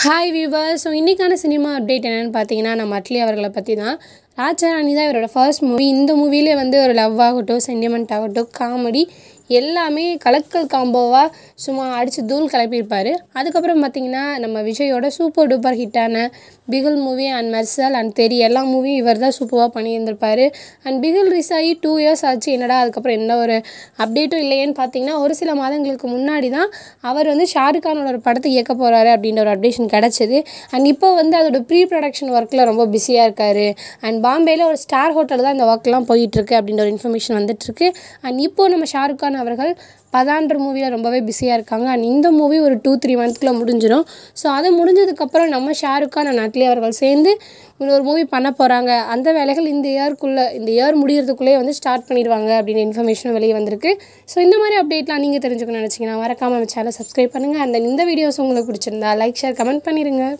hi viewers so இன்றைக்கான cinema update என்னென்னு பார்த்தீங்கன்னா நம்ம அட்லி அவர்களை பற்றி தான் ராஜா ராணி தான் இவரோட ஃபர்ஸ்ட் மூவி இந்த மூவியிலே வந்து ஒரு லவ் ஆகட்டும் சென்டிமெண்ட் ஆகட்டும் காமெடி எல்லாமே கலக்கல் காம்போவாக சும்மா அடித்து தூள் கிளப்பியிருப்பார் அதுக்கப்புறம் பார்த்திங்கன்னா நம்ம விஜயோட சூப்பர் டூப்பர் ஹிட்டான Bigil movie and Mersal and Theri எல்லா மூவியும் இவர் தான் சூப்பராக பண்ணியிருந்திருப்பார் அண்ட் பிகில் ரிலீஸ் ஆகி டூ இயர்ஸ் ஆச்சு என்னடா அதுக்கப்புறம் எந்த ஒரு அப்டேட்டும் இல்லையேன்னு பார்த்தீங்கன்னா ஒரு சில மாதங்களுக்கு முன்னாடி தான் அவர் வந்து ஷாருக் கானோட ஒரு படத்தை இயக்க போகிறாரு அப்படின்ற ஒரு அப்டேஷன் கிடச்சிது அண்ட் இப்போ வந்து அதோட ப்ரீ ப்ரொடக்ஷன் ஒர்க்கில் ரொம்ப பிஸியாக இருக்கார் அண்ட் பாம்பேயில் ஒரு ஸ்டார் ஹோட்டல் தான் இந்த ஒர்க்லாம் போயிட்டுருக்கு அப்படின்ற ஒரு இன்ஃபர்மேஷன் வந்துட்டுருக்கு அண்ட் இப்போது நம்ம ஷாருக் கான் அவர்கள் பதான்ற மூவியில் ரொம்பவே பிஸியாக இருக்காங்க அண்ட் இந்த மூவி ஒரு டூ த்ரீ மந்த்குள்ளே முடிஞ்சிடும் ஸோ அது முடிஞ்சதுக்கப்புறம் நம்ம ஷாருக்கான் அண்ட் அட்லி அவர்கள் சேர்ந்து இன்னொரு மூவி பண்ண போகிறாங்க அந்த வேலைகள் இந்த இயர்க்குள்ளே இந்த இயர் முடிகிறதுக்குள்ளேயே வந்து ஸ்டார்ட் பண்ணிடுவாங்க அப்படின்னு இன்ஃபர்மேஷனும் வெளியே வந்திருக்கு ஸோ இந்த மாதிரி அப்டேட்லாம் நீங்கள் தெரிஞ்சுக்கணும்னு நினச்சிங்கன்னா மறக்காமல் சேனலை சப்ஸ்கிரைப் பண்ணுங்கள் அந்த இந்த வீடியோஸ் உங்களுக்கு பிடிச்சிருந்தா லைக் ஷேர் கமெண்ட் பண்ணிடுங்க